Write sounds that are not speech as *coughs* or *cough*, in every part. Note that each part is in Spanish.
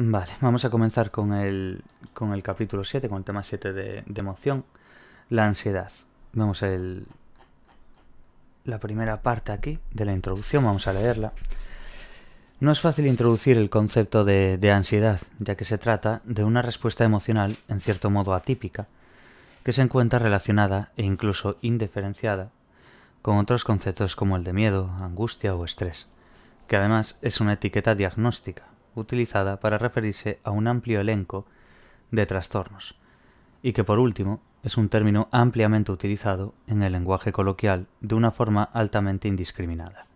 Vale, vamos a comenzar con el, con el capítulo 7, con el tema 7 de, emoción, la ansiedad. Vemos el, la primera parte aquí de la introducción, vamos a leerla. No es fácil introducir el concepto de, de, ansiedad, ya que se trata de una respuesta emocional, en cierto modo atípica, que se encuentra relacionada e incluso indiferenciada con otros conceptos como el de miedo, angustia o estrés, que además es una etiqueta diagnóstica, utilizada para referirse a un amplio elenco de trastornos, y que por último es un término ampliamente utilizado en el lenguaje coloquial de una forma altamente indiscriminada.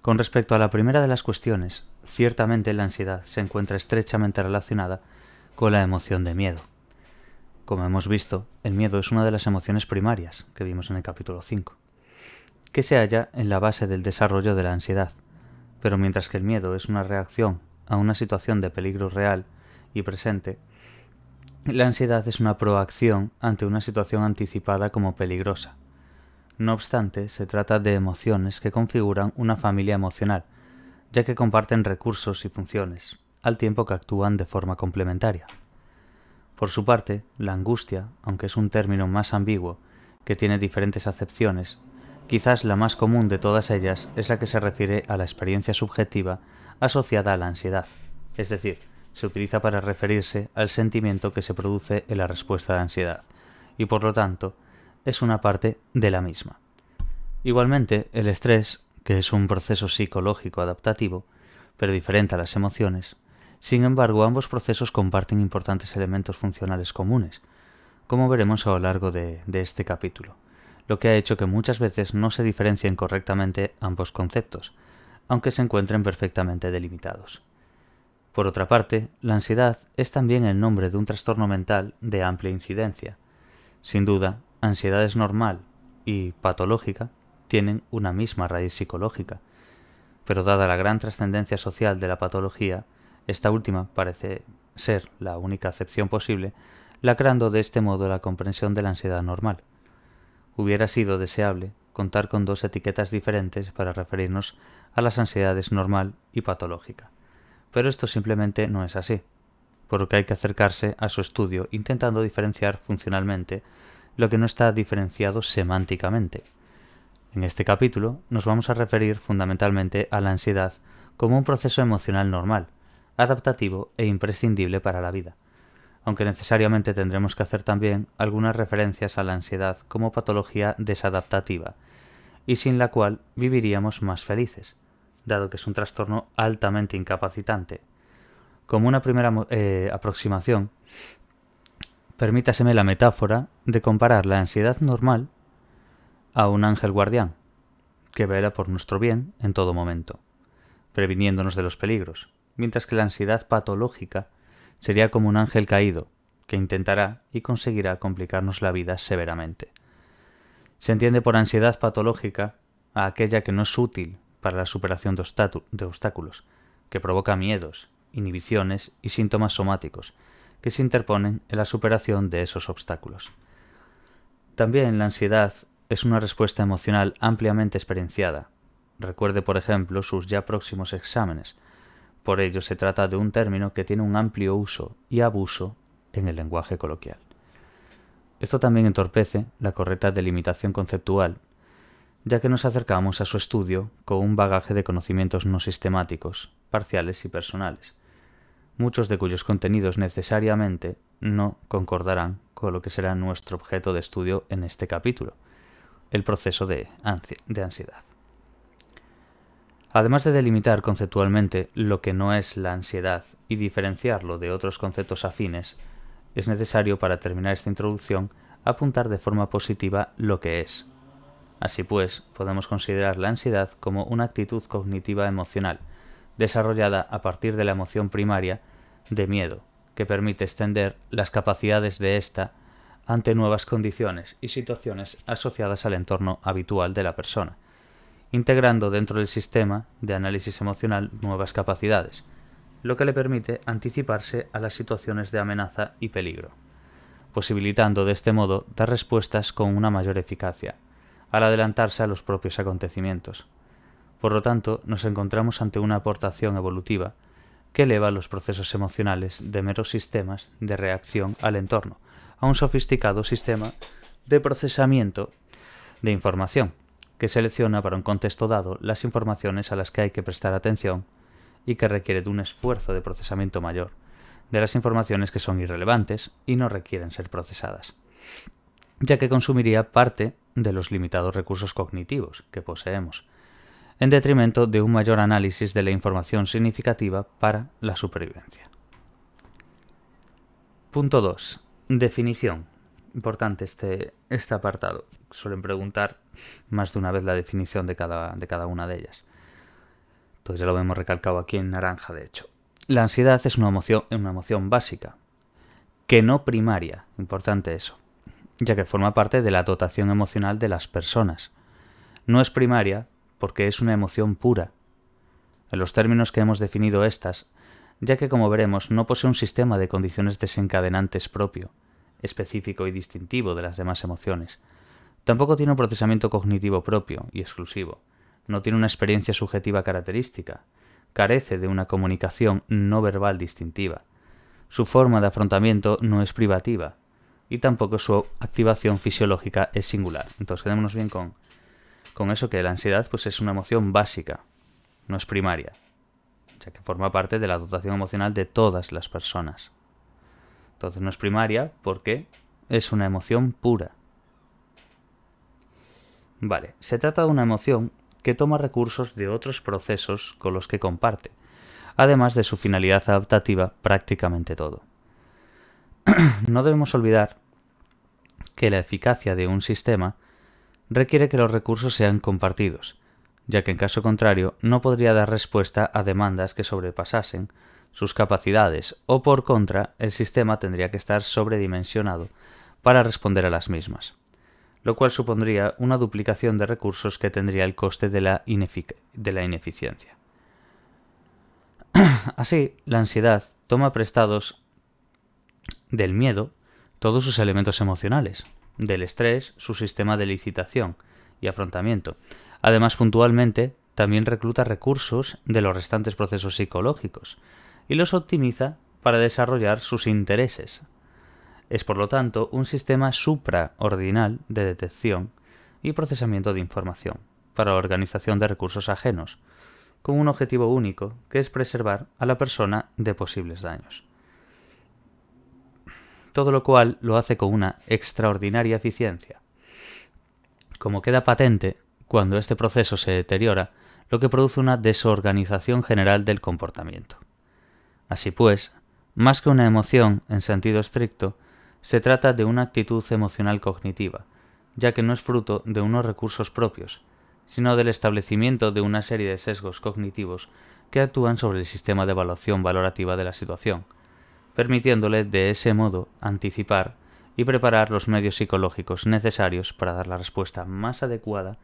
Con respecto a la primera de las cuestiones, ciertamente la ansiedad se encuentra estrechamente relacionada con la emoción de miedo. Como hemos visto, el miedo es una de las emociones primarias que vimos en el capítulo 5, que se halla en la base del desarrollo de la ansiedad, pero mientras que el miedo es una reacción a una situación de peligro real y presente, la ansiedad es una proacción ante una situación anticipada como peligrosa. No obstante, se trata de emociones que configuran una familia emocional, ya que comparten recursos y funciones, al tiempo que actúan de forma complementaria. Por su parte, la angustia, aunque es un término más ambiguo, que tiene diferentes acepciones, Quizás la más común de todas ellas es la que se refiere a la experiencia subjetiva asociada a la ansiedad, es decir, se utiliza para referirse al sentimiento que se produce en la respuesta de ansiedad, y por lo tanto, es una parte de la misma. Igualmente, el estrés, que es un proceso psicológico adaptativo, pero diferente a las emociones, sin embargo, ambos procesos comparten importantes elementos funcionales comunes, como veremos a lo largo de, de este capítulo lo que ha hecho que muchas veces no se diferencien correctamente ambos conceptos, aunque se encuentren perfectamente delimitados. Por otra parte, la ansiedad es también el nombre de un trastorno mental de amplia incidencia. Sin duda, ansiedad es normal y patológica tienen una misma raíz psicológica, pero dada la gran trascendencia social de la patología, esta última parece ser la única acepción posible, lacrando de este modo la comprensión de la ansiedad normal hubiera sido deseable contar con dos etiquetas diferentes para referirnos a las ansiedades normal y patológica. Pero esto simplemente no es así, por lo que hay que acercarse a su estudio intentando diferenciar funcionalmente lo que no está diferenciado semánticamente. En este capítulo nos vamos a referir fundamentalmente a la ansiedad como un proceso emocional normal, adaptativo e imprescindible para la vida aunque necesariamente tendremos que hacer también algunas referencias a la ansiedad como patología desadaptativa, y sin la cual viviríamos más felices, dado que es un trastorno altamente incapacitante. Como una primera eh, aproximación, permítaseme la metáfora de comparar la ansiedad normal a un ángel guardián, que vela por nuestro bien en todo momento, previniéndonos de los peligros, mientras que la ansiedad patológica Sería como un ángel caído, que intentará y conseguirá complicarnos la vida severamente. Se entiende por ansiedad patológica a aquella que no es útil para la superación de, obstáculos, que provoca miedos, inhibiciones y síntomas somáticos, que se interponen en la superación de esos obstáculos. También la ansiedad es una respuesta emocional ampliamente experienciada. Recuerde, por ejemplo, sus ya próximos exámenes, por ello se trata de un término que tiene un amplio uso y abuso en el lenguaje coloquial. Esto también entorpece la correcta delimitación conceptual, ya que nos acercamos a su estudio con un bagaje de conocimientos no sistemáticos, parciales y personales, muchos de cuyos contenidos necesariamente no concordarán con lo que será nuestro objeto de estudio en este capítulo, el proceso de, ansiedad. Además de delimitar conceptualmente lo que no es la ansiedad y diferenciarlo de otros conceptos afines, es necesario para terminar esta introducción apuntar de forma positiva lo que es. Así pues, podemos considerar la ansiedad como una actitud cognitiva emocional, desarrollada a partir de la emoción primaria de miedo, que permite extender las capacidades de ésta ante nuevas condiciones y situaciones asociadas al entorno habitual de la persona integrando dentro del sistema de análisis emocional nuevas capacidades, lo que le permite anticiparse a las situaciones de amenaza y peligro, posibilitando de este modo dar respuestas con una mayor eficacia, al adelantarse a los propios acontecimientos. Por lo tanto, nos encontramos ante una aportación evolutiva que eleva los procesos emocionales de meros sistemas de reacción al entorno a un sofisticado sistema de procesamiento de información, que selecciona para un contexto dado las informaciones a las que hay que prestar atención y que requiere de un esfuerzo de procesamiento mayor de las informaciones que son irrelevantes y no requieren ser procesadas, ya que consumiría parte de los limitados recursos cognitivos que poseemos, en detrimento de un mayor análisis de la información significativa para la supervivencia. Punto 2. Definición. Importante este, este apartado. Suelen preguntar más de una vez la definición de cada, una de ellas. Entonces pues ya lo hemos recalcado aquí en naranja, de hecho. La ansiedad es una emoción, una emoción básica, que no primaria, importante eso, ya que forma parte de la dotación emocional de las personas. No es primaria porque es una emoción pura, en los términos que hemos definido estas, ya que como veremos no posee un sistema de condiciones desencadenantes propio, específico y distintivo de las demás emociones, Tampoco tiene un procesamiento cognitivo propio y exclusivo. No tiene una experiencia subjetiva característica. Carece de una comunicación no verbal distintiva. Su forma de afrontamiento no es privativa. Y tampoco su activación fisiológica es singular. Entonces quedémonos bien con, con eso que la ansiedad pues, es una emoción básica, no es primaria. ya que forma parte de la dotación emocional de todas las personas. Entonces no es primaria porque es una emoción pura. Vale, se trata de una emoción que toma recursos de otros procesos con los que comparte, además de su finalidad adaptativa prácticamente todo. *clears throat* no debemos olvidar que la eficacia de un sistema requiere que los recursos sean compartidos, ya que en caso contrario no podría dar respuesta a demandas que sobrepasasen sus capacidades o por contra el sistema tendría que estar sobredimensionado para responder a las mismas lo cual supondría una duplicación de recursos que tendría el coste de la, ineficiencia. *clears throat* Así, la ansiedad toma prestados del miedo todos sus elementos emocionales, del estrés su sistema de licitación y afrontamiento. Además, puntualmente, también recluta recursos de los restantes procesos psicológicos y los optimiza para desarrollar sus intereses, es por lo tanto un sistema supraordinal de detección y procesamiento de información para la organización de recursos ajenos, con un objetivo único que es preservar a la persona de posibles daños. Todo lo cual lo hace con una extraordinaria eficiencia. Como queda patente, cuando este proceso se deteriora, lo que produce una desorganización general del comportamiento. Así pues, más que una emoción en sentido estricto, se trata de una actitud emocional cognitiva, ya que no es fruto de unos recursos propios, sino del establecimiento de una serie de sesgos cognitivos que actúan sobre el sistema de evaluación valorativa de la situación, permitiéndole de ese modo anticipar y preparar los medios psicológicos necesarios para dar la respuesta más adecuada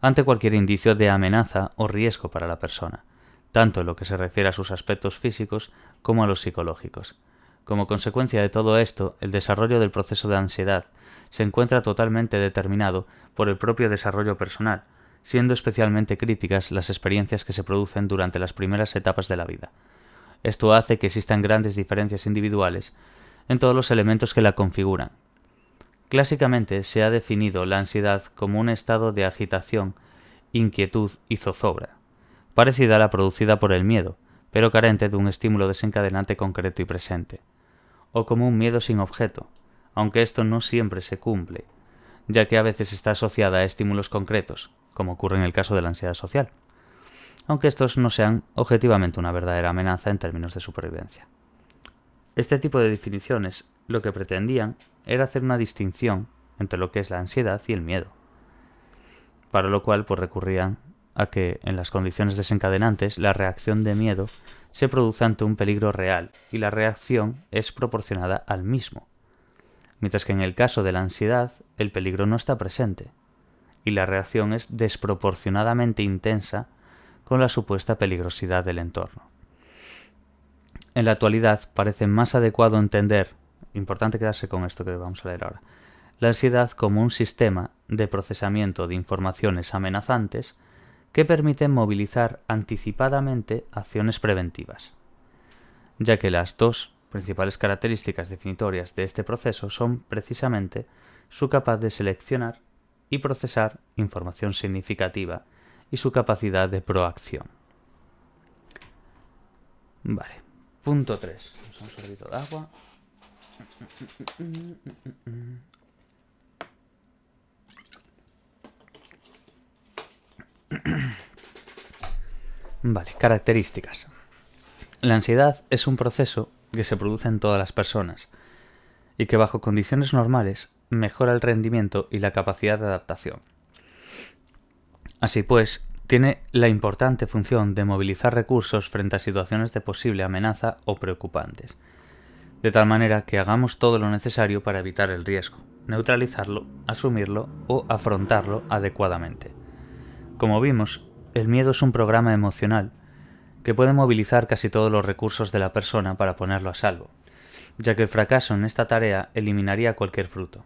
ante cualquier indicio de amenaza o riesgo para la persona, tanto en lo que se refiere a sus aspectos físicos como a los psicológicos. Como consecuencia de todo esto, el desarrollo del proceso de ansiedad se encuentra totalmente determinado por el propio desarrollo personal, siendo especialmente críticas las experiencias que se producen durante las primeras etapas de la vida. Esto hace que existan grandes diferencias individuales en todos los elementos que la configuran. Clásicamente se ha definido la ansiedad como un estado de agitación, inquietud y zozobra, parecida a la producida por el miedo, pero carente de un estímulo desencadenante concreto y presente o como un miedo sin objeto, aunque esto no siempre se cumple, ya que a veces está asociada a estímulos concretos, como ocurre en el caso de la ansiedad social, aunque estos no sean objetivamente una verdadera amenaza en términos de supervivencia. Este tipo de definiciones lo que pretendían era hacer una distinción entre lo que es la ansiedad y el miedo, para lo cual pues recurrían a que en las condiciones desencadenantes la reacción de miedo se produce ante un peligro real y la reacción es proporcionada al mismo, mientras que en el caso de la ansiedad el peligro no está presente y la reacción es desproporcionadamente intensa con la supuesta peligrosidad del entorno. En la actualidad parece más adecuado entender, importante quedarse con esto que vamos a leer ahora, la ansiedad como un sistema de procesamiento de informaciones amenazantes que permiten movilizar anticipadamente acciones preventivas, ya que las dos principales características definitorias de este proceso son precisamente su capacidad de seleccionar y procesar información significativa y su capacidad de proacción. Vale, punto 3. *clears throat* vale, características. La ansiedad es un proceso que se produce en todas las personas y que bajo condiciones normales mejora el rendimiento y la capacidad de adaptación. Así pues, tiene la importante función de movilizar recursos frente a situaciones de posible amenaza o preocupantes, de tal manera que hagamos todo lo necesario para evitar el riesgo, neutralizarlo, asumirlo o afrontarlo adecuadamente. Como vimos, el miedo es un programa emocional que puede movilizar casi todos los recursos de la persona para ponerlo a salvo, ya que el fracaso en esta tarea eliminaría cualquier fruto.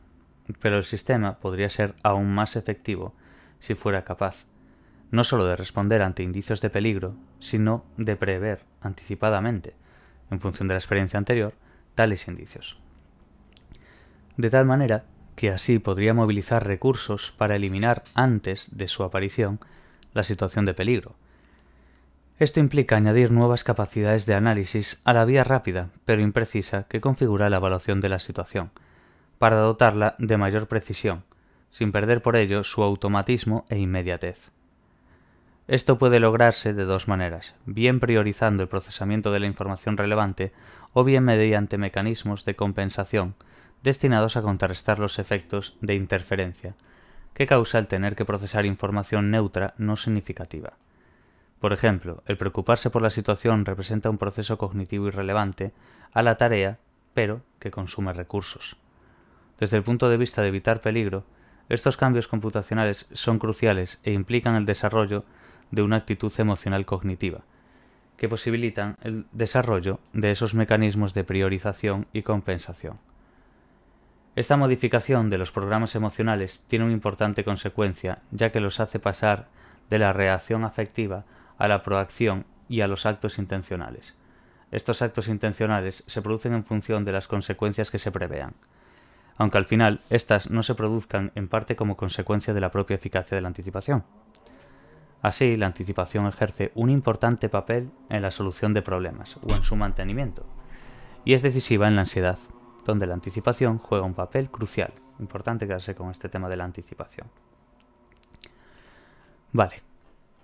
Pero el sistema podría ser aún más efectivo si fuera capaz, no solo de responder ante indicios de peligro, sino de prever anticipadamente, en función de la experiencia anterior, tales indicios. De tal manera que así podría movilizar recursos para eliminar antes de su aparición la situación de peligro. Esto implica añadir nuevas capacidades de análisis a la vía rápida pero imprecisa que configura la evaluación de la situación, para dotarla de mayor precisión, sin perder por ello su automatismo e inmediatez. Esto puede lograrse de dos maneras, bien priorizando el procesamiento de la información relevante o bien mediante mecanismos de compensación destinados a contrarrestar los efectos de interferencia que causa el tener que procesar información neutra no significativa. Por ejemplo, el preocuparse por la situación representa un proceso cognitivo irrelevante a la tarea, pero que consume recursos. Desde el punto de vista de evitar peligro, estos cambios computacionales son cruciales e implican el desarrollo de una actitud emocional cognitiva, que posibilitan el desarrollo de esos mecanismos de priorización y compensación. Esta modificación de los programas emocionales tiene una importante consecuencia, ya que los hace pasar de la reacción afectiva a la proacción y a los actos intencionales. Estos actos intencionales se producen en función de las consecuencias que se prevean, aunque al final éstas no se produzcan en parte como consecuencia de la propia eficacia de la anticipación. Así, la anticipación ejerce un importante papel en la solución de problemas o en su mantenimiento, y es decisiva en la ansiedad donde la anticipación juega un papel crucial. Importante quedarse con este tema de la anticipación. Vale,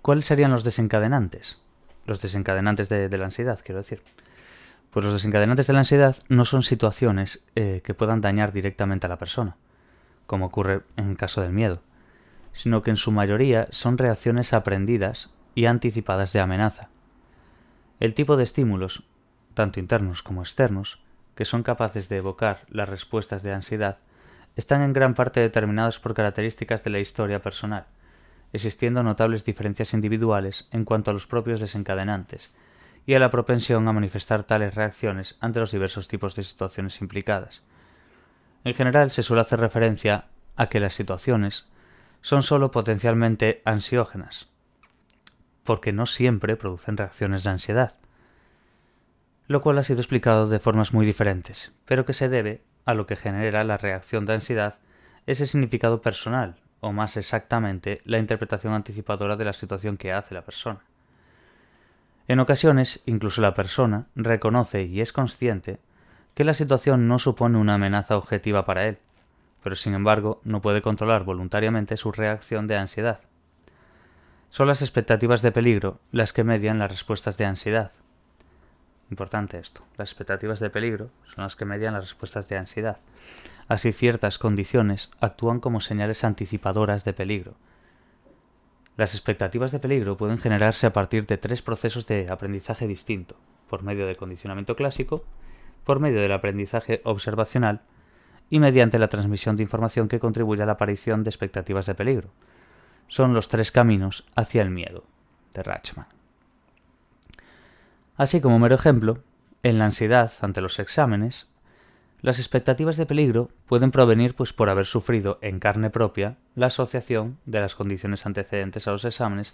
¿cuáles serían los desencadenantes? Los desencadenantes de, la ansiedad, quiero decir. Pues los desencadenantes de la ansiedad no son situaciones eh, que puedan dañar directamente a la persona, como ocurre en el caso del miedo, sino que en su mayoría son reacciones aprendidas y anticipadas de amenaza. El tipo de estímulos, tanto internos como externos, que son capaces de evocar las respuestas de ansiedad, están en gran parte determinados por características de la historia personal, existiendo notables diferencias individuales en cuanto a los propios desencadenantes y a la propensión a manifestar tales reacciones ante los diversos tipos de situaciones implicadas. En general se suele hacer referencia a que las situaciones son sólo potencialmente ansiógenas, porque no siempre producen reacciones de ansiedad, lo cual ha sido explicado de formas muy diferentes, pero que se debe a lo que genera la reacción de ansiedad ese significado personal, o más exactamente, la interpretación anticipadora de la situación que hace la persona. En ocasiones, incluso la persona reconoce y es consciente que la situación no supone una amenaza objetiva para él, pero sin embargo no puede controlar voluntariamente su reacción de ansiedad. Son las expectativas de peligro las que median las respuestas de ansiedad, Importante esto. Las expectativas de peligro son las que median las respuestas de ansiedad. Así ciertas condiciones actúan como señales anticipadoras de peligro. Las expectativas de peligro pueden generarse a partir de tres procesos de aprendizaje distinto, por medio del condicionamiento clásico, por medio del aprendizaje observacional y mediante la transmisión de información que contribuye a la aparición de expectativas de peligro. Son los tres caminos hacia el miedo de Rachman. Así como mero ejemplo, en la ansiedad ante los exámenes, las expectativas de peligro pueden provenir pues por haber sufrido en carne propia la asociación de las condiciones antecedentes a los exámenes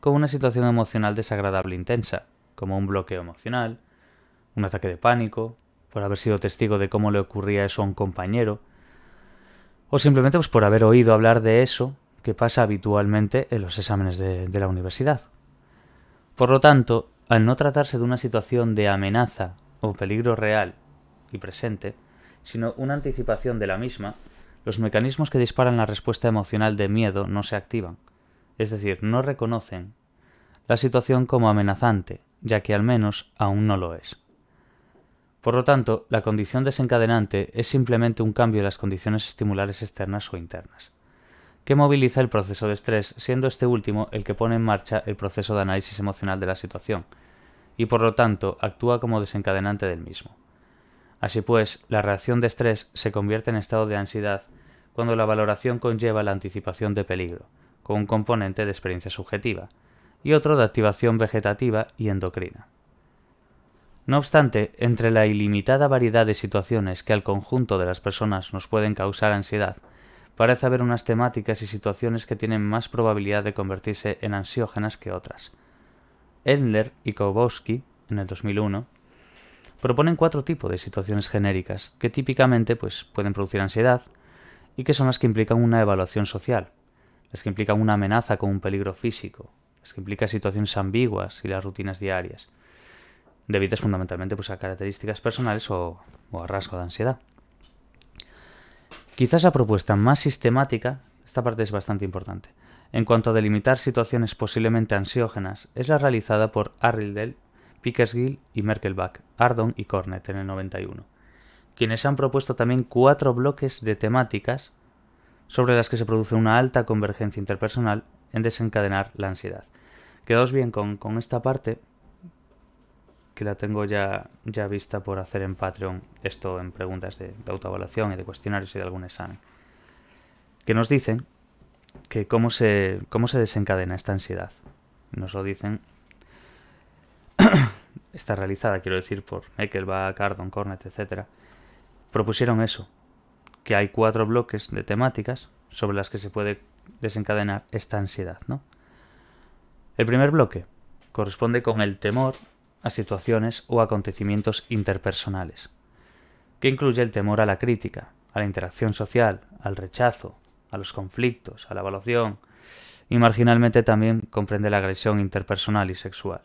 con una situación emocional desagradable e intensa, como un bloqueo emocional, un ataque de pánico, por haber sido testigo de cómo le ocurría eso a un compañero, o simplemente pues, por haber oído hablar de eso que pasa habitualmente en los exámenes de, de la universidad. Por lo tanto, al no tratarse de una situación de amenaza o peligro real y presente, sino una anticipación de la misma, los mecanismos que disparan la respuesta emocional de miedo no se activan, es decir, no reconocen la situación como amenazante, ya que al menos aún no lo es. Por lo tanto, la condición desencadenante es simplemente un cambio de las condiciones estimulares externas o internas, que moviliza el proceso de estrés, siendo este último el que pone en marcha el proceso de análisis emocional de la situación, y por lo tanto actúa como desencadenante del mismo. Así pues, la reacción de estrés se convierte en estado de ansiedad cuando la valoración conlleva la anticipación de peligro, con un componente de experiencia subjetiva, y otro de activación vegetativa y endocrina. No obstante, entre la ilimitada variedad de situaciones que al conjunto de las personas nos pueden causar ansiedad, parece haber unas temáticas y situaciones que tienen más probabilidad de convertirse en ansiógenas que otras, Edler y Kowalski, en el 2001, proponen cuatro tipos de situaciones genéricas que típicamente pues, pueden producir ansiedad y que son las que implican una evaluación social, las que implican una amenaza con un peligro físico, las que implican situaciones ambiguas y las rutinas diarias, debidas fundamentalmente pues, a características personales o, o a rasgo de ansiedad. Quizás la propuesta más sistemática, esta parte es bastante importante, en cuanto a delimitar situaciones posiblemente ansiógenas, es la realizada por Arildell, Pickersgill y Merkelbach, Ardon y Cornet en el 91, quienes han propuesto también cuatro bloques de temáticas sobre las que se produce una alta convergencia interpersonal en desencadenar la ansiedad. Quedaos bien con, esta parte, que la tengo ya, ya vista por hacer en Patreon, esto en preguntas de, de autoevaluación y de cuestionarios y de algún examen, que nos dicen que cómo se, cómo se desencadena esta ansiedad. Nos lo dicen. *coughs* está realizada, quiero decir, por Ekelbach, Cardon, Cornet, etc. Propusieron eso, que hay cuatro bloques de temáticas sobre las que se puede desencadenar esta ansiedad, ¿no? El primer bloque corresponde con el temor a situaciones o acontecimientos interpersonales, que incluye el temor a la crítica, a la interacción social, al rechazo, a los conflictos, a la evaluación y marginalmente también comprende la agresión interpersonal y sexual.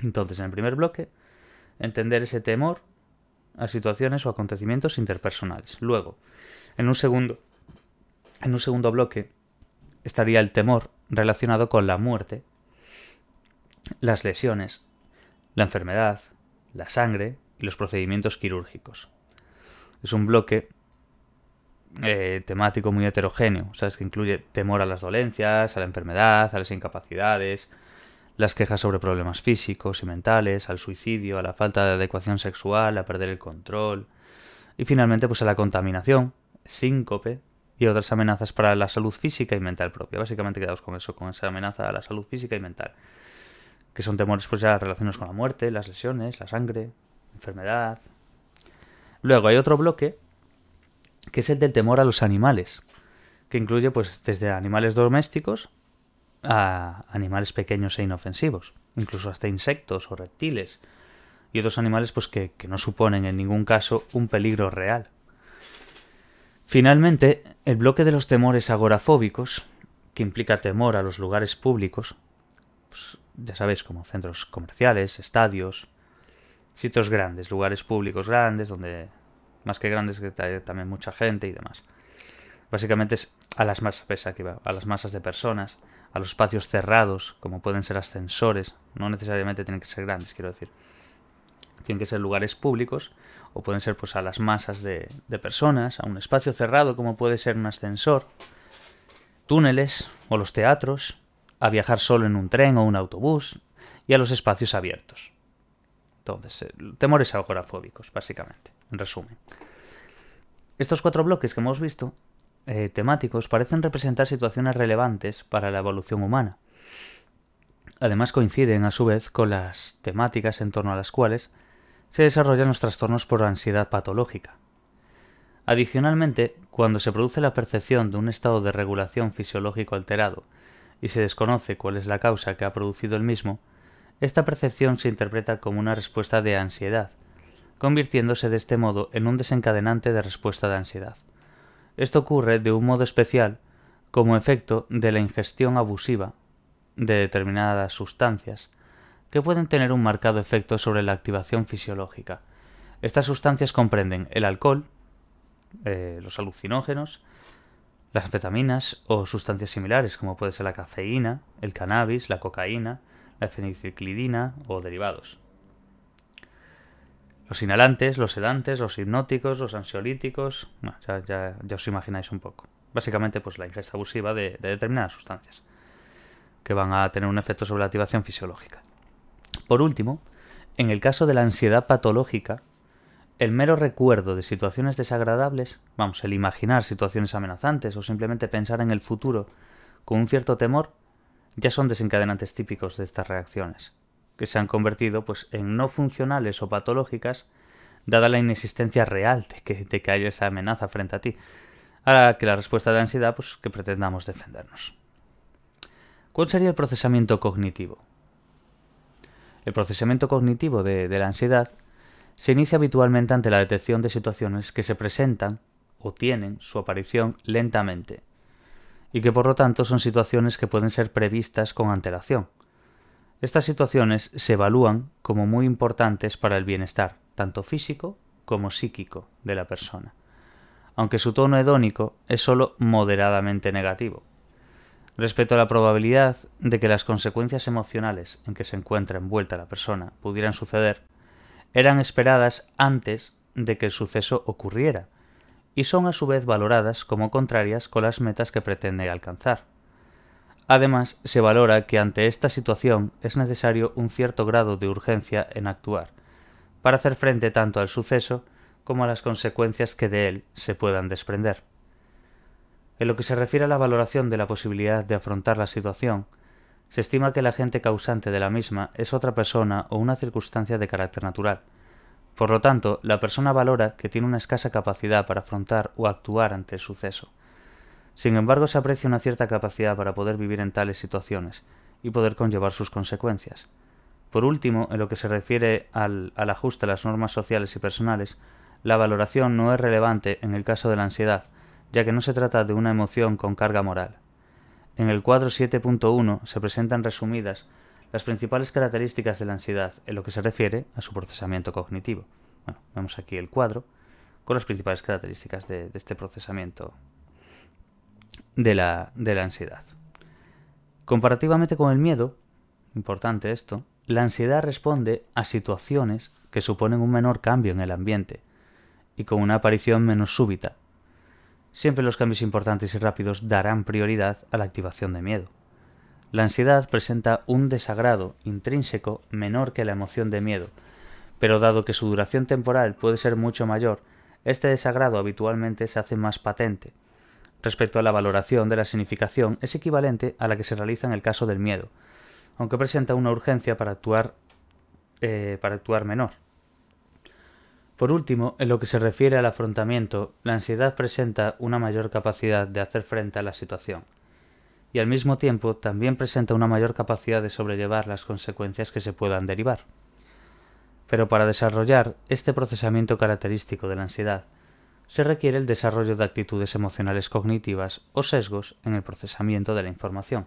Entonces, en el primer bloque, entender ese temor a situaciones o acontecimientos interpersonales. Luego, en un segundo, en un segundo bloque estaría el temor relacionado con la muerte, las lesiones, la enfermedad, la sangre y los procedimientos quirúrgicos. Es un bloque eh, temático muy heterogéneo, sabes que incluye temor a las dolencias, a la enfermedad, a las incapacidades, las quejas sobre problemas físicos y mentales, al suicidio, a la falta de adecuación sexual, a perder el control y finalmente pues a la contaminación, síncope y otras amenazas para la salud física y mental propia. Básicamente quedaos con eso, con esa amenaza a la salud física y mental, que son temores pues ya relacionados con la muerte, las lesiones, la sangre, enfermedad. Luego hay otro bloque que es el del temor a los animales, que incluye pues desde animales domésticos a animales pequeños e inofensivos, incluso hasta insectos o reptiles y otros animales pues que, no suponen en ningún caso un peligro real. Finalmente, el bloque de los temores agorafóbicos, que implica temor a los lugares públicos, pues, ya sabéis, como centros comerciales, estadios, sitios grandes, lugares públicos grandes donde más que grandes, que también mucha gente y demás. Básicamente es a las masas, que va, a las masas de personas, a los espacios cerrados, como pueden ser ascensores, no necesariamente tienen que ser grandes, quiero decir. Tienen que ser lugares públicos, o pueden ser pues a las masas de personas, a un espacio cerrado, como puede ser un ascensor, túneles o los teatros, a viajar solo en un tren o un autobús, y a los espacios abiertos. Entonces, eh, temores agorafóbicos, básicamente, en resumen. Estos cuatro bloques que hemos visto, eh, temáticos, parecen representar situaciones relevantes para la evolución humana. Además coinciden a su vez con las temáticas en torno a las cuales se desarrollan los trastornos por ansiedad patológica. Adicionalmente, cuando se produce la percepción de un estado de regulación fisiológico alterado y se desconoce cuál es la causa que ha producido el mismo, esta percepción se interpreta como una respuesta de ansiedad, convirtiéndose de este modo en un desencadenante de respuesta de ansiedad. Esto ocurre de un modo especial como efecto de la ingestión abusiva de determinadas sustancias, que pueden tener un marcado efecto sobre la activación fisiológica. Estas sustancias comprenden el alcohol, eh, los alucinógenos, las anfetaminas o sustancias similares como puede ser la cafeína, el cannabis, la cocaína, la feniciclidina o derivados. Los inhalantes, los sedantes, los hipnóticos, los ansiolíticos, ya, os imagináis un poco. Básicamente, pues la ingesta abusiva de, de determinadas sustancias que van a tener un efecto sobre la activación fisiológica. Por último, en el caso de la ansiedad patológica, el mero recuerdo de situaciones desagradables, vamos, el imaginar situaciones amenazantes o simplemente pensar en el futuro con un cierto temor, ya son desencadenantes típicos de estas reacciones, que se han convertido pues, en no funcionales o patológicas dada la inexistencia real de que, haya esa amenaza frente a ti, ahora que la respuesta de ansiedad pues, que pretendamos defendernos. ¿Cuál sería el procesamiento cognitivo? El procesamiento cognitivo de la ansiedad se inicia habitualmente ante la detección de situaciones que se presentan o tienen su aparición lentamente y que por lo tanto son situaciones que pueden ser previstas con antelación. Estas situaciones se evalúan como muy importantes para el bienestar, tanto físico como psíquico, de la persona, aunque su tono hedónico es solo moderadamente negativo. Respecto a la probabilidad de que las consecuencias emocionales en que se encuentra envuelta la persona pudieran suceder, eran esperadas antes de que el suceso ocurriera, y son a su vez valoradas como contrarias con las metas que pretende alcanzar. Además, se valora que ante esta situación es necesario un cierto grado de urgencia en actuar, para hacer frente tanto al suceso como a las consecuencias que de él se puedan desprender. En lo que se refiere a la valoración de la posibilidad de afrontar la situación, se estima que el agente causante de la misma es otra persona o una circunstancia de carácter natural, por lo tanto, la persona valora que tiene una escasa capacidad para afrontar o actuar ante el suceso. Sin embargo, se aprecia una cierta capacidad para poder vivir en tales situaciones y poder conllevar sus consecuencias. Por último, en lo que se refiere al, ajuste a las normas sociales y personales, la valoración no es relevante en el caso de la ansiedad, ya que no se trata de una emoción con carga moral. En el cuadro 7.1 se presentan resumidas las principales características de la ansiedad en lo que se refiere a su procesamiento cognitivo. Bueno, vemos aquí el cuadro con las principales características de, este procesamiento de de la ansiedad. Comparativamente con el miedo, importante esto, la ansiedad responde a situaciones que suponen un menor cambio en el ambiente y con una aparición menos súbita. Siempre los cambios importantes y rápidos darán prioridad a la activación de miedo. La ansiedad presenta un desagrado intrínseco menor que la emoción de miedo, pero dado que su duración temporal puede ser mucho mayor, este desagrado habitualmente se hace más patente. Respecto a la valoración de la significación, es equivalente a la que se realiza en el caso del miedo, aunque presenta una urgencia para actuar, eh, para actuar menor. Por último, en lo que se refiere al afrontamiento, la ansiedad presenta una mayor capacidad de hacer frente a la situación y al mismo tiempo también presenta una mayor capacidad de sobrellevar las consecuencias que se puedan derivar. Pero para desarrollar este procesamiento característico de la ansiedad, se requiere el desarrollo de actitudes emocionales cognitivas o sesgos en el procesamiento de la información.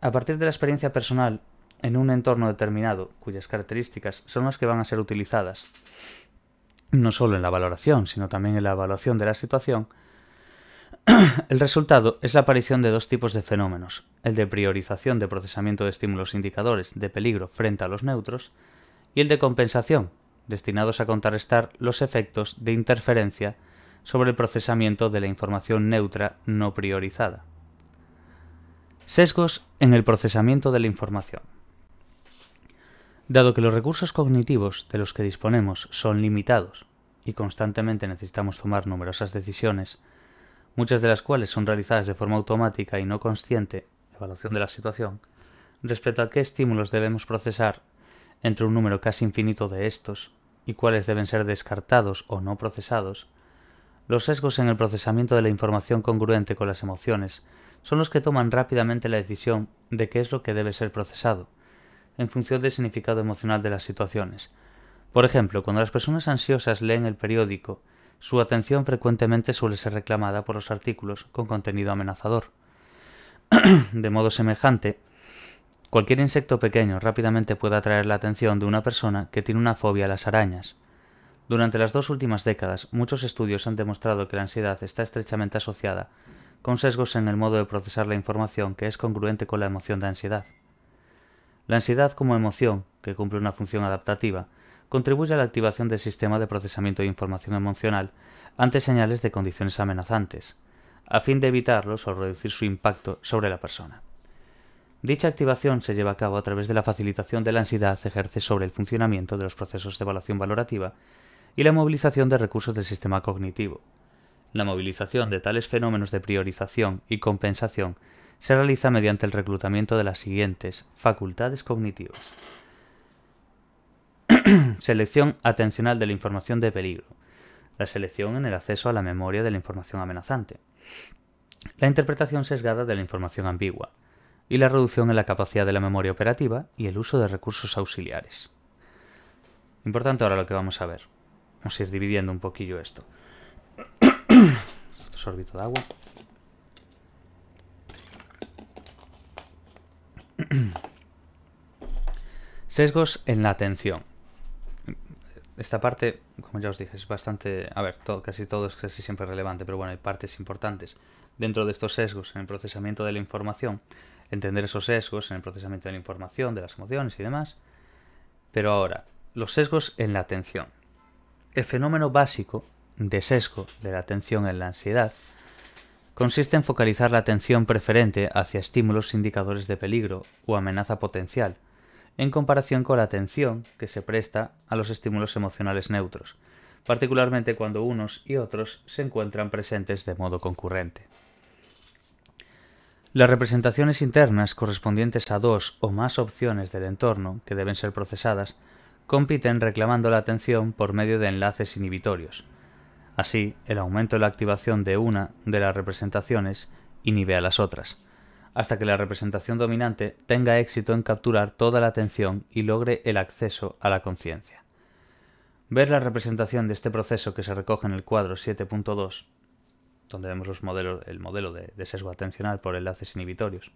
A partir de la experiencia personal, en un entorno determinado, cuyas características son las que van a ser utilizadas, no solo en la valoración, sino también en la evaluación de la situación, *clears throat* el resultado es la aparición de dos tipos de fenómenos, el de priorización de procesamiento de estímulos indicadores de peligro frente a los neutros y el de compensación, destinados a contrarrestar los efectos de interferencia sobre el procesamiento de la información neutra no priorizada. Sesgos en el procesamiento de la información. Dado que los recursos cognitivos de los que disponemos son limitados y constantemente necesitamos tomar numerosas decisiones, muchas de las cuales son realizadas de forma automática y no consciente, evaluación de la situación, respecto a qué estímulos debemos procesar entre un número casi infinito de estos y cuáles deben ser descartados o no procesados, los sesgos en el procesamiento de la información congruente con las emociones son los que toman rápidamente la decisión de qué es lo que debe ser procesado, en función del significado emocional de las situaciones. Por ejemplo, cuando las personas ansiosas leen el periódico, su atención frecuentemente suele ser reclamada por los artículos con contenido amenazador. *clears throat* de modo semejante, cualquier insecto pequeño rápidamente puede atraer la atención de una persona que tiene una fobia a las arañas. Durante las dos últimas décadas, muchos estudios han demostrado que la ansiedad está estrechamente asociada con sesgos en el modo de procesar la información que es congruente con la emoción de ansiedad. La ansiedad como emoción, que cumple una función adaptativa, contribuye a la activación del sistema de procesamiento de información emocional ante señales de condiciones amenazantes, a fin de evitarlos o reducir su impacto sobre la persona. Dicha activación se lleva a cabo a través de la facilitación de la ansiedad ejerce sobre el funcionamiento de los procesos de evaluación valorativa y la movilización de recursos del sistema cognitivo. La movilización de tales fenómenos de priorización y compensación se realiza mediante el reclutamiento de las siguientes facultades cognitivas *clears throat* selección atencional de la información de peligro. La selección en el acceso a la memoria de la información amenazante. La interpretación sesgada de la información ambigua. Y la reducción en la capacidad de la memoria operativa y el uso de recursos auxiliares. Importante ahora lo que vamos a ver. Vamos a ir dividiendo un poquillo esto. Este de agua. *clears throat* Sesgos en la atención esta parte, como ya os dije, es bastante, a ver, todo, casi todo es casi siempre relevante, pero bueno, hay partes importantes dentro de estos sesgos en el procesamiento de la información, entender esos sesgos en el procesamiento de la información, de las emociones y demás. Pero ahora, los sesgos en la atención. El fenómeno básico de sesgo de la atención en la ansiedad consiste en focalizar la atención preferente hacia estímulos indicadores de peligro o amenaza potencial, en comparación con la atención que se presta a los estímulos emocionales neutros, particularmente cuando unos y otros se encuentran presentes de modo concurrente. Las representaciones internas correspondientes a dos o más opciones del entorno que deben ser procesadas compiten reclamando la atención por medio de enlaces inhibitorios. Así, el aumento de la activación de una de las representaciones inhibe a las otras hasta que la representación dominante tenga éxito en capturar toda la atención y logre el acceso a la conciencia. Ver la representación de este proceso que se recoge en el cuadro 7.2, donde vemos los modelos, el modelo de, de sesgo atencional por enlaces inhibitorios.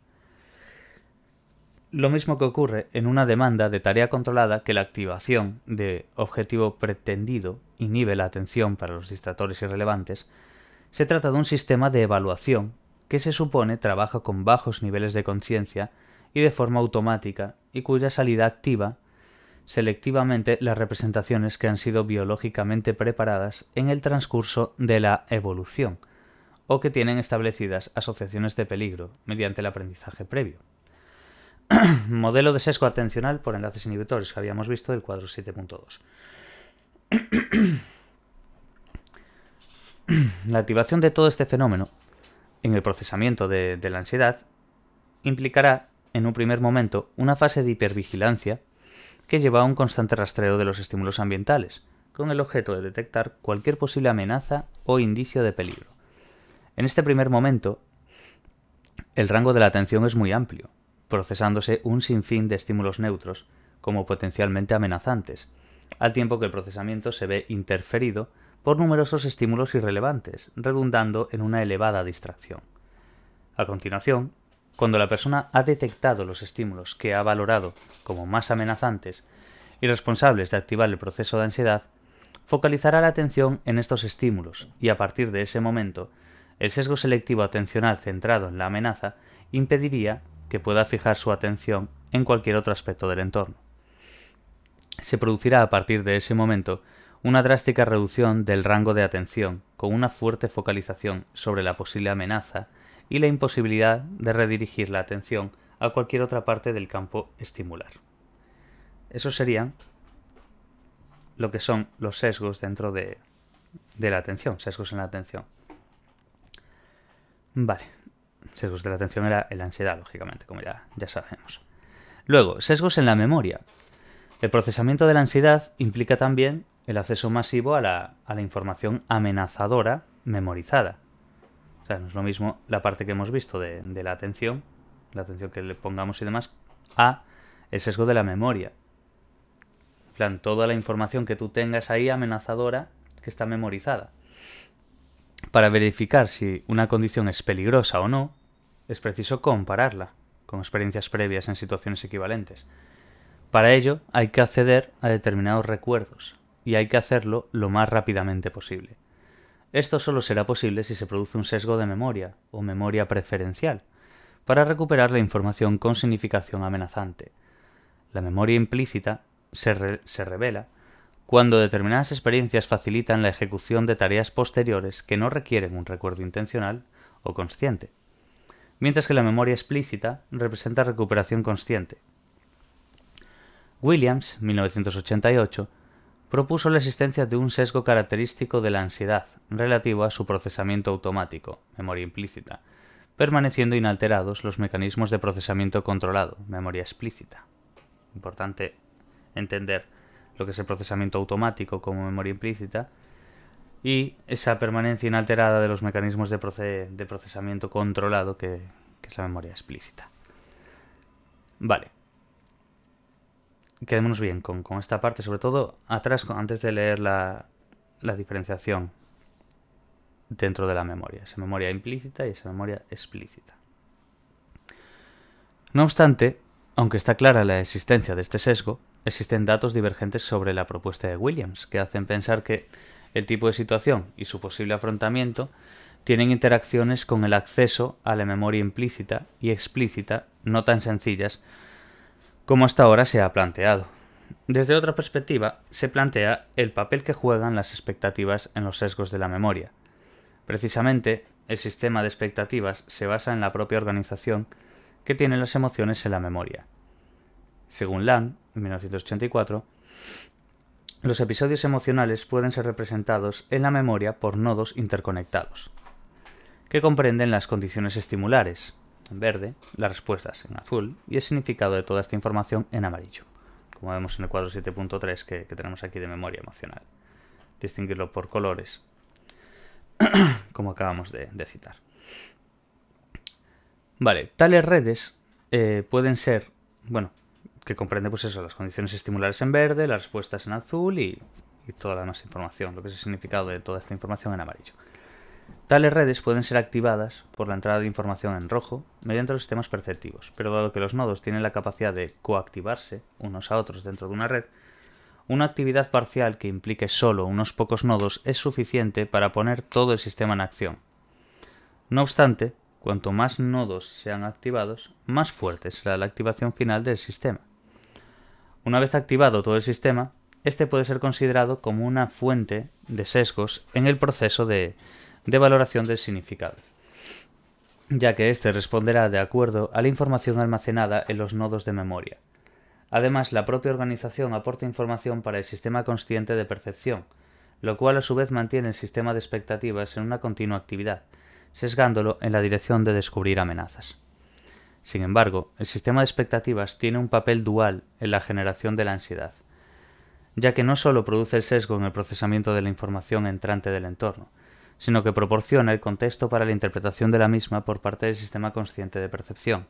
Lo mismo que ocurre en una demanda de tarea controlada que la activación de objetivo pretendido inhibe la atención para los distractores irrelevantes, se trata de un sistema de evaluación que se supone trabaja con bajos niveles de conciencia y de forma automática, y cuya salida activa selectivamente las representaciones que han sido biológicamente preparadas en el transcurso de la evolución, o que tienen establecidas asociaciones de peligro mediante el aprendizaje previo. *clears throat* Modelo de sesgo atencional por enlaces inhibitores que habíamos visto del cuadro 7.2. *clears throat* la activación de todo este fenómeno en el procesamiento de, la ansiedad implicará, en un primer momento, una fase de hipervigilancia que lleva a un constante rastreo de los estímulos ambientales, con el objeto de detectar cualquier posible amenaza o indicio de peligro. En este primer momento, el rango de la atención es muy amplio, procesándose un sinfín de estímulos neutros como potencialmente amenazantes, al tiempo que el procesamiento se ve interferido por numerosos estímulos irrelevantes, redundando en una elevada distracción. A continuación, cuando la persona ha detectado los estímulos que ha valorado como más amenazantes y responsables de activar el proceso de ansiedad, focalizará la atención en estos estímulos y a partir de ese momento, el sesgo selectivo atencional centrado en la amenaza impediría que pueda fijar su atención en cualquier otro aspecto del entorno. Se producirá a partir de ese momento una drástica reducción del rango de atención, con una fuerte focalización sobre la posible amenaza y la imposibilidad de redirigir la atención a cualquier otra parte del campo estimular. Eso serían lo que son los sesgos dentro de, la atención, sesgos en la atención. Vale, sesgos de la atención era la ansiedad, lógicamente, como ya sabemos. Luego, sesgos en la memoria. El procesamiento de la ansiedad implica también el acceso masivo a la, información amenazadora memorizada. O sea, no es lo mismo la parte que hemos visto de, de, la atención, la atención que le pongamos y demás, a el sesgo de la memoria. En plan, toda la información que tú tengas ahí amenazadora que está memorizada. Para verificar si una condición es peligrosa o no, es preciso compararla con experiencias previas en situaciones equivalentes. Para ello hay que acceder a determinados recuerdos, y hay que hacerlo lo más rápidamente posible. Esto solo será posible si se produce un sesgo de memoria o memoria preferencial, para recuperar la información con significación amenazante. La memoria implícita se, se revela cuando determinadas experiencias facilitan la ejecución de tareas posteriores que no requieren un recuerdo intencional o consciente, mientras que la memoria explícita representa recuperación consciente. Williams, 1988, propuso la existencia de un sesgo característico de la ansiedad, relativo a su procesamiento automático, memoria implícita, permaneciendo inalterados los mecanismos de procesamiento controlado, memoria explícita. Importante entender lo que es el procesamiento automático como memoria implícita y esa permanencia inalterada de los mecanismos de, de procesamiento controlado que es la memoria explícita. Vale, quedémonos bien con, esta parte, sobre todo atrás, antes de leer la, la diferenciación dentro de la memoria, esa memoria implícita y esa memoria explícita. No obstante, aunque está clara la existencia de este sesgo, existen datos divergentes sobre la propuesta de Williams, que hacen pensar que el tipo de situación y su posible afrontamiento tienen interacciones con el acceso a la memoria implícita y explícita no tan sencillas como hasta ahora se ha planteado. Desde otra perspectiva, se plantea el papel que juegan las expectativas en los sesgos de la memoria. Precisamente, el sistema de expectativas se basa en la propia organización que tiene las emociones en la memoria. Según Lang, en 1984, los episodios emocionales pueden ser representados en la memoria por nodos interconectados, que comprenden las condiciones estimulares, verde, las respuestas en azul y el significado de toda esta información en amarillo, como vemos en el cuadro 7.3 que, tenemos aquí de memoria emocional. Distinguirlo por colores, *coughs* como acabamos de, citar. Vale, tales redes eh, pueden ser, bueno, que comprende pues eso, las condiciones estimulares en verde, las respuestas en azul y, y toda la más información, lo que es el significado de toda esta información en amarillo. Tales redes pueden ser activadas por la entrada de información en rojo mediante los sistemas perceptivos, pero dado que los nodos tienen la capacidad de coactivarse unos a otros dentro de una red, una actividad parcial que implique solo unos pocos nodos es suficiente para poner todo el sistema en acción. No obstante, cuanto más nodos sean activados, más fuerte será la activación final del sistema. Una vez activado todo el sistema, este puede ser considerado como una fuente de sesgos en el proceso de de valoración del significado, ya que éste responderá de acuerdo a la información almacenada en los nodos de memoria. Además, la propia organización aporta información para el sistema consciente de percepción, lo cual a su vez mantiene el sistema de expectativas en una continua actividad, sesgándolo en la dirección de descubrir amenazas. Sin embargo, el sistema de expectativas tiene un papel dual en la generación de la ansiedad, ya que no solo produce el sesgo en el procesamiento de la información entrante del entorno, sino que proporciona el contexto para la interpretación de la misma por parte del sistema consciente de percepción.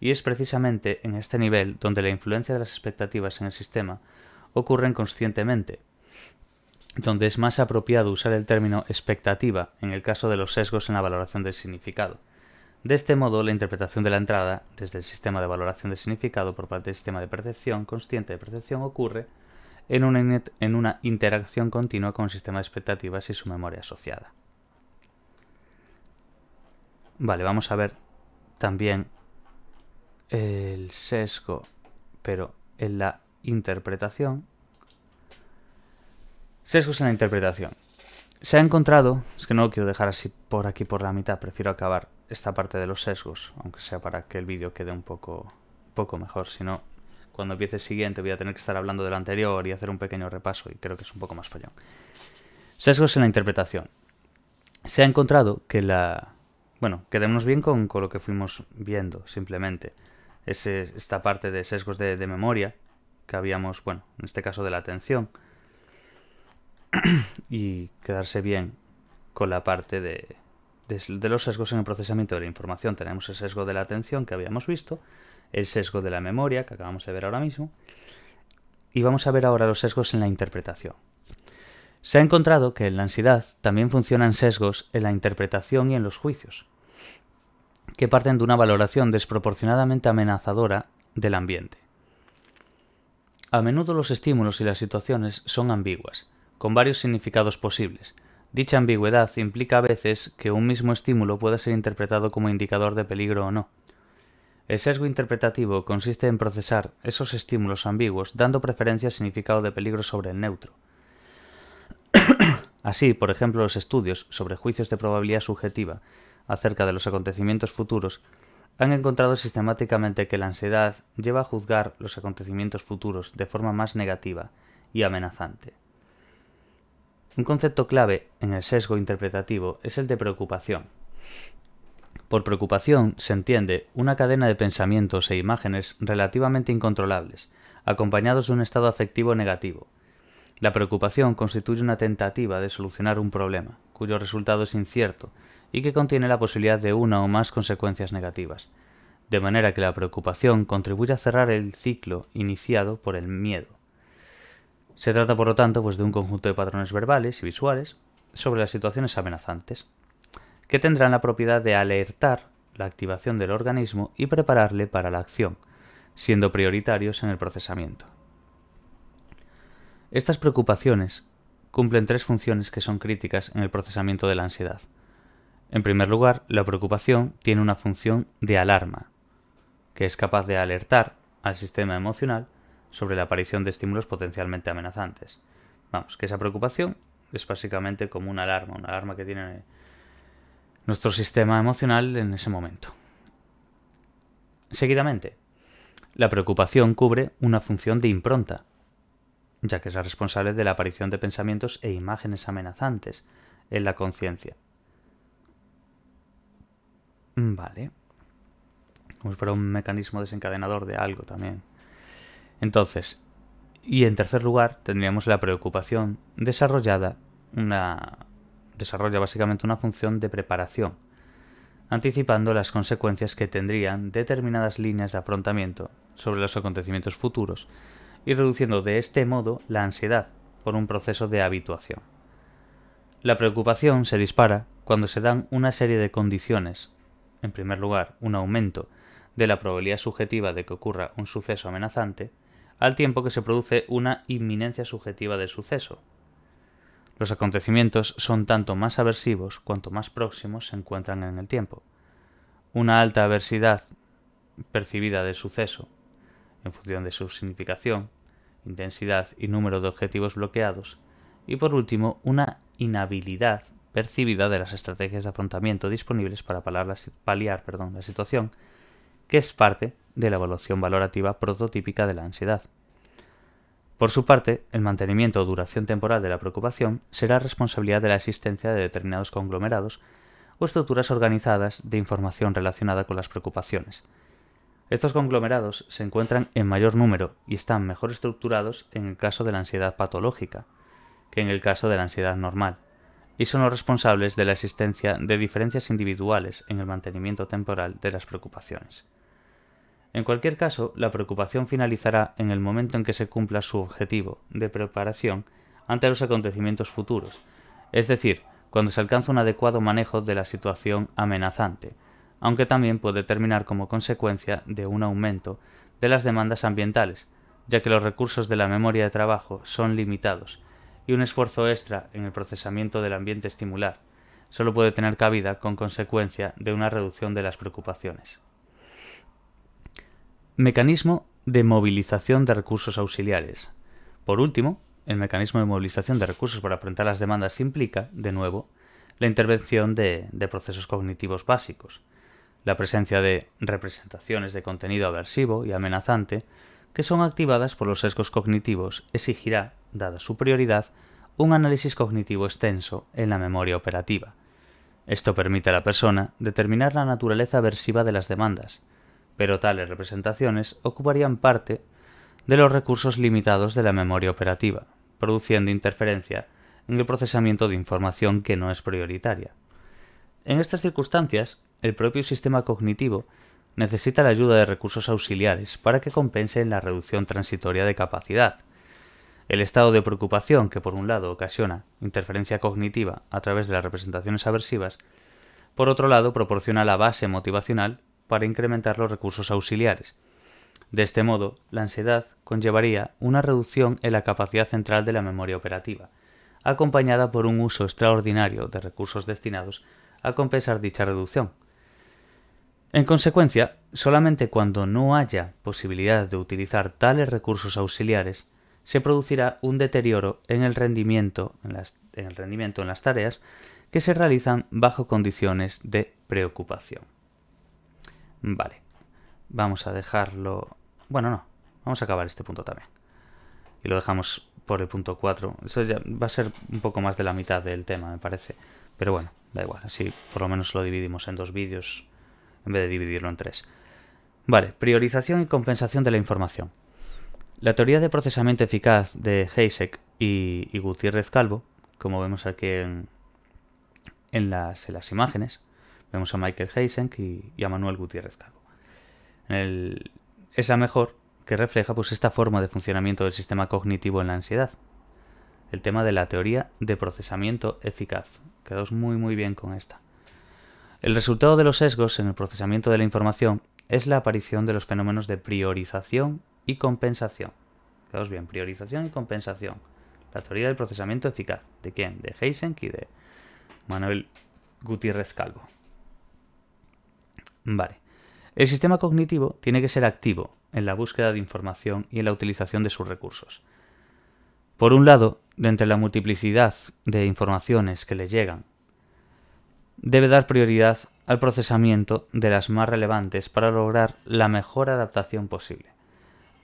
Y es precisamente en este nivel donde la influencia de las expectativas en el sistema ocurren conscientemente, donde es más apropiado usar el término expectativa en el caso de los sesgos en la valoración del significado. De este modo, la interpretación de la entrada desde el sistema de valoración de significado por parte del sistema de percepción consciente de percepción ocurre en una, interacción continua con el sistema de expectativas y su memoria asociada. Vale, vamos a ver también el sesgo, pero en la interpretación. Sesgos en la interpretación. Se ha encontrado, es que no lo quiero dejar así por aquí por la mitad, prefiero acabar esta parte de los sesgos, aunque sea para que el vídeo quede un poco, poco mejor, si no cuando empiece el siguiente voy a tener que estar hablando del anterior y hacer un pequeño repaso y creo que es un poco más fallón. Sesgos en la interpretación. Se ha encontrado que la... Bueno, quedémonos bien con, lo que fuimos viendo, simplemente. Es esta parte de sesgos de, memoria que habíamos, bueno, en este caso de la atención. *clears throat* y quedarse bien con la parte de, de los sesgos en el procesamiento de la información. Tenemos el sesgo de la atención que habíamos visto el sesgo de la memoria, que acabamos de ver ahora mismo, y vamos a ver ahora los sesgos en la interpretación. Se ha encontrado que en la ansiedad también funcionan sesgos en la interpretación y en los juicios, que parten de una valoración desproporcionadamente amenazadora del ambiente. A menudo los estímulos y las situaciones son ambiguas, con varios significados posibles. Dicha ambigüedad implica a veces que un mismo estímulo pueda ser interpretado como indicador de peligro o no. El sesgo interpretativo consiste en procesar esos estímulos ambiguos, dando preferencia al significado de peligro sobre el neutro. *coughs* Así, por ejemplo, los estudios sobre juicios de probabilidad subjetiva acerca de los acontecimientos futuros han encontrado sistemáticamente que la ansiedad lleva a juzgar los acontecimientos futuros de forma más negativa y amenazante. Un concepto clave en el sesgo interpretativo es el de preocupación. Por preocupación se entiende una cadena de pensamientos e imágenes relativamente incontrolables, acompañados de un estado afectivo negativo. La preocupación constituye una tentativa de solucionar un problema, cuyo resultado es incierto y que contiene la posibilidad de una o más consecuencias negativas, de manera que la preocupación contribuye a cerrar el ciclo iniciado por el miedo. Se trata, por lo tanto, pues, de un conjunto de patrones verbales y visuales sobre las situaciones amenazantes que tendrán la propiedad de alertar la activación del organismo y prepararle para la acción, siendo prioritarios en el procesamiento. Estas preocupaciones cumplen tres funciones que son críticas en el procesamiento de la ansiedad. En primer lugar, la preocupación tiene una función de alarma, que es capaz de alertar al sistema emocional sobre la aparición de estímulos potencialmente amenazantes. Vamos, que esa preocupación es básicamente como una alarma, una alarma que tiene nuestro sistema emocional en ese momento. Seguidamente, la preocupación cubre una función de impronta, ya que es la responsable de la aparición de pensamientos e imágenes amenazantes en la conciencia. Vale. Como si fuera un mecanismo desencadenador de algo también. Entonces, y en tercer lugar, tendríamos la preocupación desarrollada, una desarrolla básicamente una función de preparación, anticipando las consecuencias que tendrían determinadas líneas de afrontamiento sobre los acontecimientos futuros y reduciendo de este modo la ansiedad por un proceso de habituación. La preocupación se dispara cuando se dan una serie de condiciones. En primer lugar, un aumento de la probabilidad subjetiva de que ocurra un suceso amenazante, al tiempo que se produce una inminencia subjetiva del suceso, los acontecimientos son tanto más aversivos cuanto más próximos se encuentran en el tiempo. Una alta aversidad percibida del suceso, en función de su significación, intensidad y número de objetivos bloqueados, y por último, una inhabilidad percibida de las estrategias de afrontamiento disponibles para paliar, la situación, que es parte de la evaluación valorativa prototípica de la ansiedad. Por su parte, el mantenimiento o duración temporal de la preocupación será responsabilidad de la existencia de determinados conglomerados o estructuras organizadas de información relacionada con las preocupaciones. Estos conglomerados se encuentran en mayor número y están mejor estructurados en el caso de la ansiedad patológica que en el caso de la ansiedad normal, y son los responsables de la existencia de diferencias individuales en el mantenimiento temporal de las preocupaciones. En cualquier caso, la preocupación finalizará en el momento en que se cumpla su objetivo de preparación ante los acontecimientos futuros, es decir, cuando se alcanza un adecuado manejo de la situación amenazante, aunque también puede terminar como consecuencia de un aumento de las demandas ambientales, ya que los recursos de la memoria de trabajo son limitados y un esfuerzo extra en el procesamiento del ambiente estimular solo puede tener cabida con consecuencia de una reducción de las preocupaciones. Mecanismo de movilización de recursos auxiliares. Por último, el mecanismo de movilización de recursos para afrontar las demandas implica, de nuevo, la intervención de, de procesos cognitivos básicos, la presencia de representaciones de contenido aversivo y amenazante que son activadas por los sesgos cognitivos exigirá, dada su prioridad, un análisis cognitivo extenso en la memoria operativa. Esto permite a la persona determinar la naturaleza aversiva de las demandas, pero tales representaciones ocuparían parte de los recursos limitados de la memoria operativa, produciendo interferencia en el procesamiento de información que no es prioritaria. En estas circunstancias, el propio sistema cognitivo necesita la ayuda de recursos auxiliares para que compense la reducción transitoria de capacidad. El estado de preocupación que por un lado ocasiona interferencia cognitiva a través de las representaciones aversivas, por otro lado proporciona la base motivacional para incrementar los recursos auxiliares. De este modo, la ansiedad conllevaría una reducción en la capacidad central de la memoria operativa, acompañada por un uso extraordinario de recursos destinados a compensar dicha reducción. En consecuencia, solamente cuando no haya posibilidad de utilizar tales recursos auxiliares, se producirá un deterioro en el rendimiento en las, en el rendimiento en las tareas que se realizan bajo condiciones de preocupación. Vale. Vamos a dejarlo... Bueno, no. Vamos a acabar este punto también. Y lo dejamos por el punto 4. Eso ya va a ser un poco más de la mitad del tema, me parece. Pero bueno, da igual. Así por lo menos lo dividimos en dos vídeos en vez de dividirlo en tres. Vale, priorización y compensación de la información. La teoría de procesamiento eficaz de Heisek y, Gutiérrez Calvo, como vemos aquí en las imágenes, Vemos a Michael Heisenk y, a Manuel Gutiérrez Calvo. es la mejor que refleja pues, esta forma de funcionamiento del sistema cognitivo en la ansiedad. El tema de la teoría de procesamiento eficaz. Quedaos muy muy bien con esta. El resultado de los sesgos en el procesamiento de la información es la aparición de los fenómenos de priorización y compensación. Quedaos bien, priorización y compensación. La teoría del procesamiento eficaz. ¿De quién? De Heisenk y de Manuel Gutiérrez Calvo. Vale. El sistema cognitivo tiene que ser activo en la búsqueda de información y en la utilización de sus recursos. Por un lado, de entre la multiplicidad de informaciones que le llegan, debe dar prioridad al procesamiento de las más relevantes para lograr la mejor adaptación posible.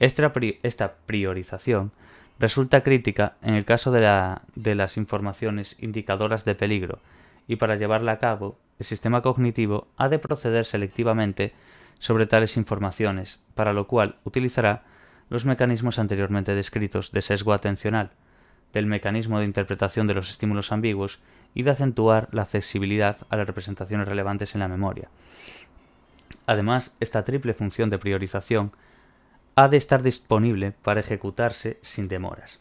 Esta, priorización resulta crítica en el caso de las informaciones indicadoras de peligro, y para llevarla a cabo, el sistema cognitivo ha de proceder selectivamente sobre tales informaciones, para lo cual utilizará los mecanismos anteriormente descritos de sesgo atencional, del mecanismo de interpretación de los estímulos ambiguos y de acentuar la accesibilidad a las representaciones relevantes en la memoria. Además, esta triple función de priorización ha de estar disponible para ejecutarse sin demoras.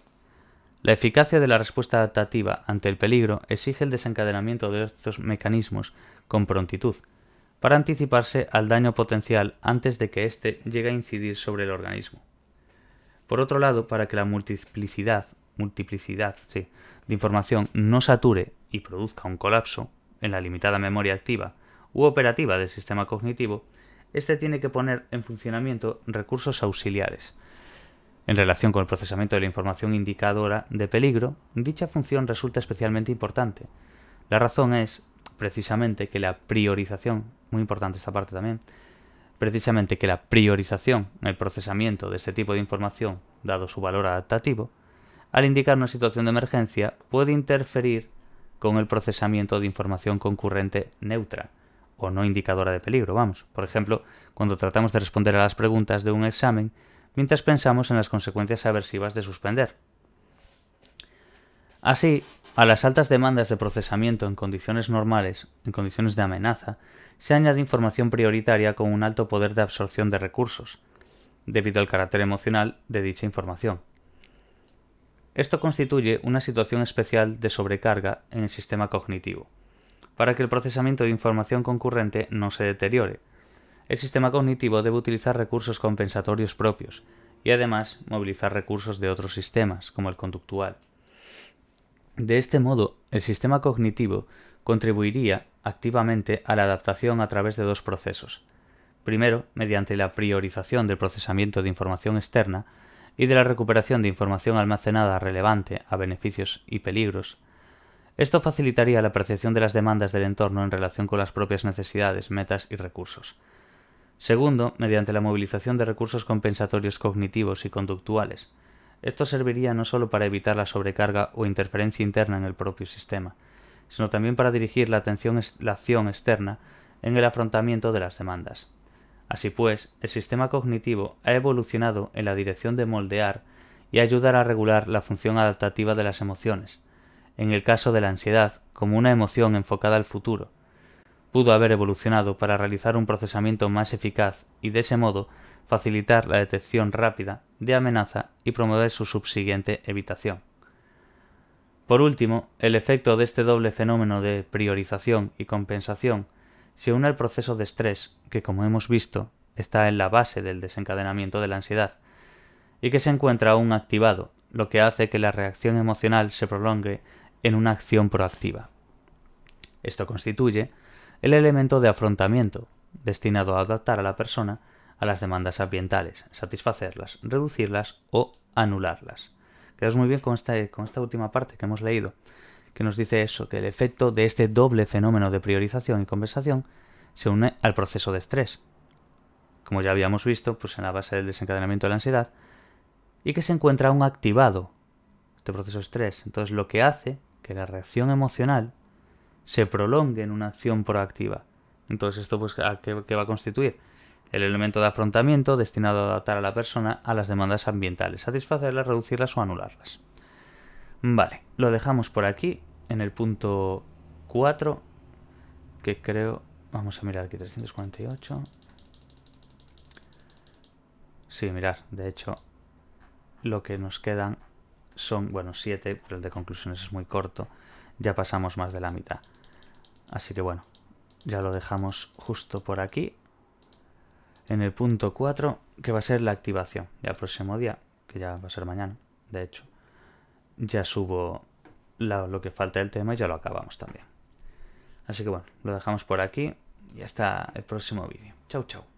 La eficacia de la respuesta adaptativa ante el peligro exige el desencadenamiento de estos mecanismos con prontitud, para anticiparse al daño potencial antes de que éste llegue a incidir sobre el organismo. Por otro lado, para que la multiplicidad, de información no sature y produzca un colapso en la limitada memoria activa u operativa del sistema cognitivo, éste tiene que poner en funcionamiento recursos auxiliares, en relación con el procesamiento de la información indicadora de peligro, dicha función resulta especialmente importante. La razón es, precisamente, que la priorización, muy importante esta parte también, precisamente que la priorización, el procesamiento de este tipo de información, dado su valor adaptativo, al indicar una situación de emergencia, puede interferir con el procesamiento de información concurrente neutra o no indicadora de peligro, vamos. Por ejemplo, cuando tratamos de responder a las preguntas de un examen, mientras pensamos en las consecuencias aversivas de suspender. Así, a las altas demandas de procesamiento en condiciones normales, en condiciones de amenaza, se añade información prioritaria con un alto poder de absorción de recursos, debido al carácter emocional de dicha información. Esto constituye una situación especial de sobrecarga en el sistema cognitivo, para que el procesamiento de información concurrente no se deteriore, el sistema cognitivo debe utilizar recursos compensatorios propios y además movilizar recursos de otros sistemas, como el conductual. De este modo, el sistema cognitivo contribuiría activamente a la adaptación a través de dos procesos. Primero, mediante la priorización del procesamiento de información externa y de la recuperación de información almacenada relevante a beneficios y peligros. Esto facilitaría la percepción de las demandas del entorno en relación con las propias necesidades, metas y recursos. Segundo, mediante la movilización de recursos compensatorios cognitivos y conductuales. Esto serviría no solo para evitar la sobrecarga o interferencia interna en el propio sistema, sino también para dirigir la, atención, la acción externa en el afrontamiento de las demandas. Así pues, el sistema cognitivo ha evolucionado en la dirección de moldear y ayudar a regular la función adaptativa de las emociones, en el caso de la ansiedad, como una emoción enfocada al futuro, pudo haber evolucionado para realizar un procesamiento más eficaz y de ese modo facilitar la detección rápida de amenaza y promover su subsiguiente evitación. Por último, el efecto de este doble fenómeno de priorización y compensación se une al proceso de estrés que, como hemos visto, está en la base del desencadenamiento de la ansiedad y que se encuentra aún activado, lo que hace que la reacción emocional se prolongue en una acción proactiva. Esto constituye el elemento de afrontamiento, destinado a adaptar a la persona a las demandas ambientales, satisfacerlas, reducirlas o anularlas. Quedaos muy bien con esta, esta última parte que hemos leído, que nos dice eso, que el efecto de este doble fenómeno de priorización y conversación se une al proceso de estrés, como ya habíamos visto, pues en la base del desencadenamiento de la ansiedad, y que se encuentra aún activado este proceso de estrés. Entonces lo que hace que la reacción emocional se prolongue en una acción proactiva. Entonces, ¿esto pues, qué, va a constituir? El elemento de afrontamiento destinado a adaptar a la persona a las demandas ambientales, satisfacerlas, reducirlas o anularlas. Vale, lo dejamos por aquí, en el punto 4, que creo... Vamos a mirar aquí, 348. Sí, mirar, de hecho, lo que nos quedan son, bueno, 7, pero el de conclusiones es muy corto ya pasamos más de la mitad. Así que bueno, ya lo dejamos justo por aquí, en el punto 4, que va a ser la activación. y el próximo día, que ya va a ser mañana, de hecho, ya subo lo que falta del tema y ya lo acabamos también. Así que bueno, lo dejamos por aquí y hasta el próximo vídeo. Chau, chau.